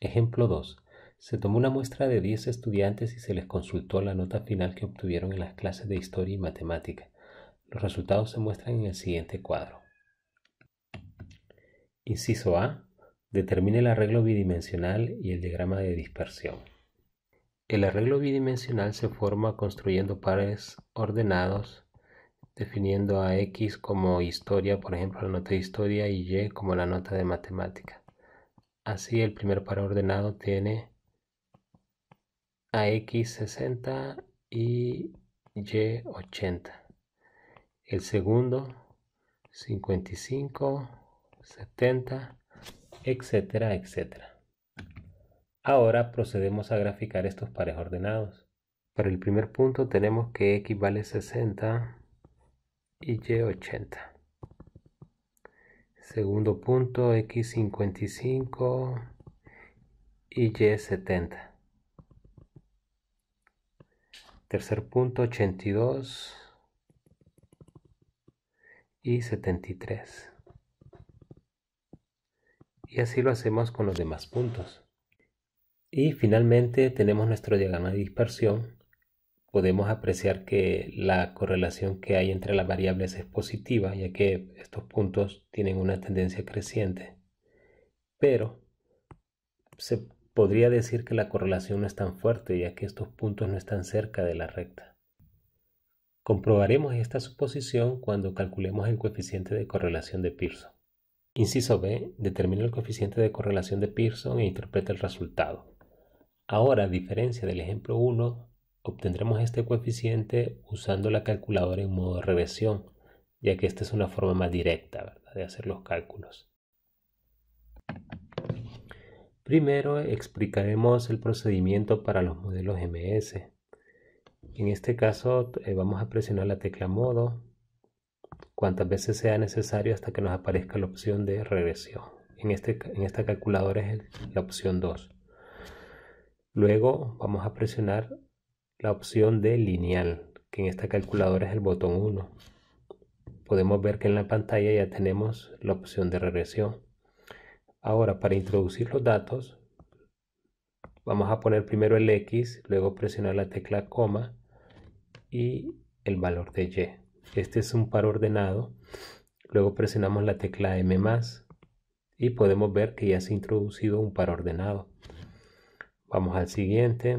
Ejemplo 2. Se tomó una muestra de 10 estudiantes y se les consultó la nota final que obtuvieron en las clases de historia y matemática. Los resultados se muestran en el siguiente cuadro. Inciso A. Determine el arreglo bidimensional y el diagrama de dispersión. El arreglo bidimensional se forma construyendo pares ordenados, definiendo a X como historia, por ejemplo, la nota de historia, y Y como la nota de matemática. Así el primer par ordenado tiene a X60 y Y80. El segundo 55, 70, etcétera, etcétera. Ahora procedemos a graficar estos pares ordenados. Para el primer punto tenemos que X vale 60 y Y 80 segundo punto x55 y y70 tercer punto 82 y 73 y así lo hacemos con los demás puntos y finalmente tenemos nuestro diagrama de dispersión podemos apreciar que la correlación que hay entre las variables es positiva, ya que estos puntos tienen una tendencia creciente. Pero se podría decir que la correlación no es tan fuerte, ya que estos puntos no están cerca de la recta. Comprobaremos esta suposición cuando calculemos el coeficiente de correlación de Pearson. Inciso B, determina el coeficiente de correlación de Pearson e interpreta el resultado. Ahora, a diferencia del ejemplo 1, Obtendremos este coeficiente usando la calculadora en modo regresión, ya que esta es una forma más directa de hacer los cálculos. Primero explicaremos el procedimiento para los modelos MS. En este caso eh, vamos a presionar la tecla modo cuantas veces sea necesario hasta que nos aparezca la opción de regresión. En, este, en esta calculadora es la opción 2. Luego vamos a presionar la opción de lineal, que en esta calculadora es el botón 1. Podemos ver que en la pantalla ya tenemos la opción de regresión. Ahora, para introducir los datos, vamos a poner primero el X, luego presionar la tecla coma y el valor de Y. Este es un par ordenado. Luego presionamos la tecla M+, y podemos ver que ya se ha introducido un par ordenado. Vamos al siguiente.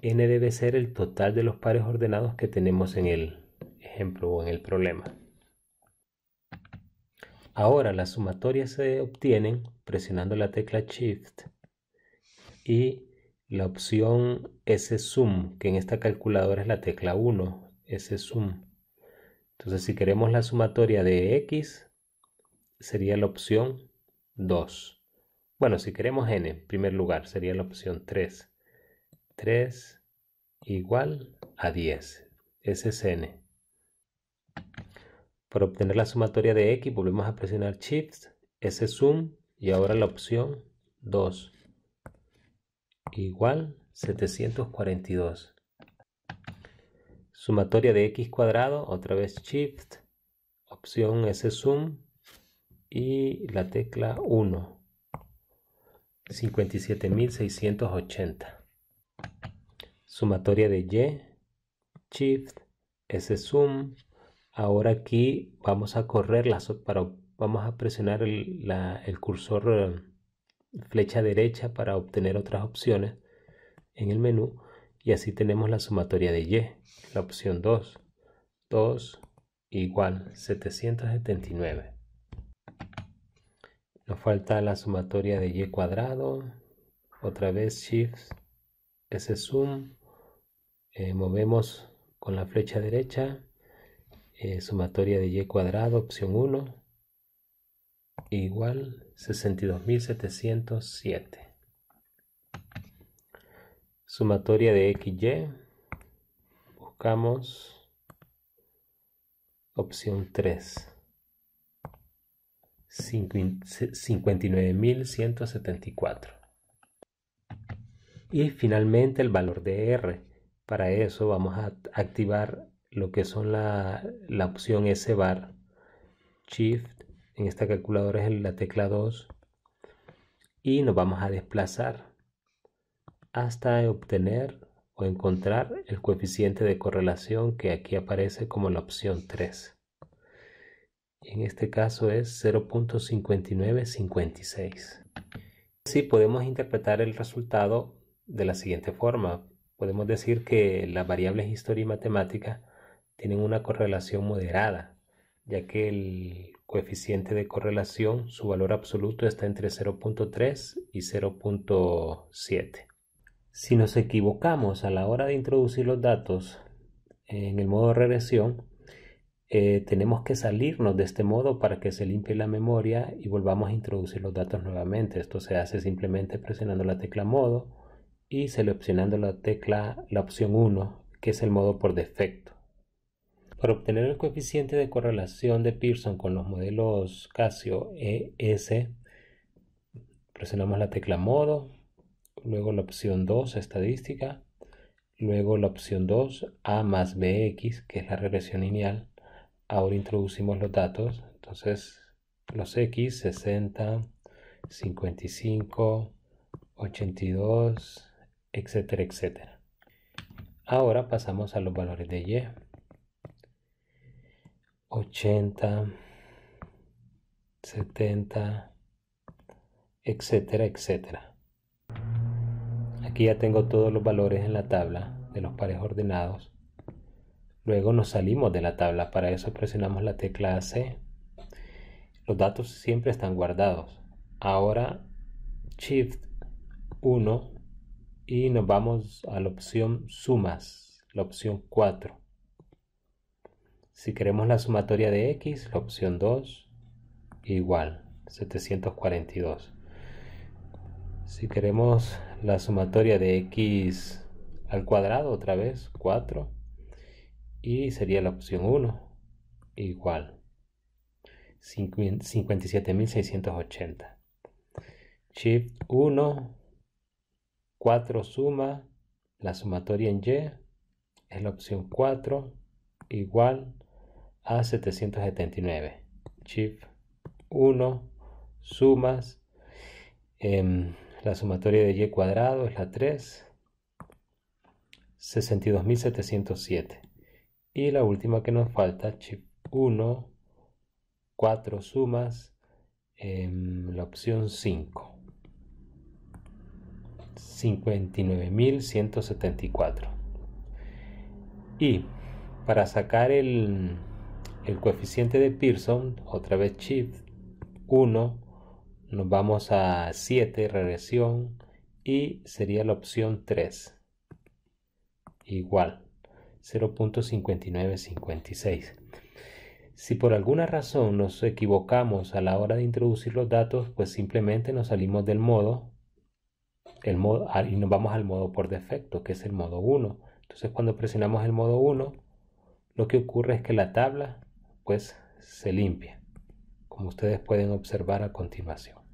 n debe ser el total de los pares ordenados que tenemos en el ejemplo o en el problema. Ahora las sumatorias se obtienen presionando la tecla Shift y la opción s sum que en esta calculadora es la tecla 1, s sum Entonces si queremos la sumatoria de X, sería la opción 2. Bueno, si queremos n, en primer lugar, sería la opción 3. 3 igual a 10. Ese es n. Para obtener la sumatoria de x volvemos a presionar Shift, ese zoom y ahora la opción 2 igual 742. Sumatoria de x cuadrado, otra vez Shift, opción S zoom y la tecla 1. 57.680 sumatoria de Y, Shift, s zoom. Ahora aquí vamos a correr para, vamos a presionar el, el cursor eh, flecha derecha para obtener otras opciones en el menú y así tenemos la sumatoria de Y, la opción 2, 2 igual 779. Nos falta la sumatoria de Y cuadrado, otra vez Shift, S zoom eh, movemos con la flecha derecha eh, sumatoria de y cuadrado opción 1 igual 62.707 sumatoria de xy buscamos opción 3 59.174 y finalmente el valor de r para eso vamos a activar lo que son la, opción S bar, Shift, en esta calculadora es la tecla 2 y nos vamos a desplazar hasta obtener o encontrar el coeficiente de correlación que aquí aparece como la opción 3. En este caso es 0.5956. Así podemos interpretar el resultado de la siguiente forma podemos decir que las variables historia y matemática tienen una correlación moderada, ya que el coeficiente de correlación, su valor absoluto está entre 0.3 y 0.7. Si nos equivocamos a la hora de introducir los datos en el modo regresión, eh, tenemos que salirnos de este modo para que se limpie la memoria y volvamos a introducir los datos nuevamente. Esto se hace simplemente presionando la tecla modo y seleccionando la tecla la opción 1, que es el modo por defecto. Para obtener el coeficiente de correlación de Pearson con los modelos Casio ES, presionamos la tecla modo, luego la opción 2, estadística, luego la opción 2, A más BX, que es la regresión lineal. Ahora introducimos los datos, entonces los X, 60, 55, 82, etcétera, etcétera. Ahora pasamos a los valores de Y. 80, 70, etcétera, etcétera. Aquí ya tengo todos los valores en la tabla de los pares ordenados. Luego nos salimos de la tabla, para eso presionamos la tecla C. Los datos siempre están guardados. Ahora Shift 1 y nos vamos a la opción sumas, la opción 4. Si queremos la sumatoria de x, la opción 2, igual, 742. Si queremos la sumatoria de x al cuadrado, otra vez, 4, y sería la opción 1, igual, 57.680. Chip 1, 4 suma, la sumatoria en Y es la opción 4 igual a 779. Chip 1, sumas, em, la sumatoria de Y cuadrado es la 3, 62.707. Y la última que nos falta, chip 1, 4 sumas, em, la opción 5. 59.174. Y para sacar el, coeficiente de Pearson, otra vez Shift 1, nos vamos a 7, regresión, y sería la opción 3. Igual, 0.5956. Si por alguna razón nos equivocamos a la hora de introducir los datos, pues simplemente nos salimos del modo modo, ah, y nos vamos al modo por defecto, que es el modo 1. Entonces cuando presionamos el modo 1, lo que ocurre es que la tabla pues se limpia, como ustedes pueden observar a continuación.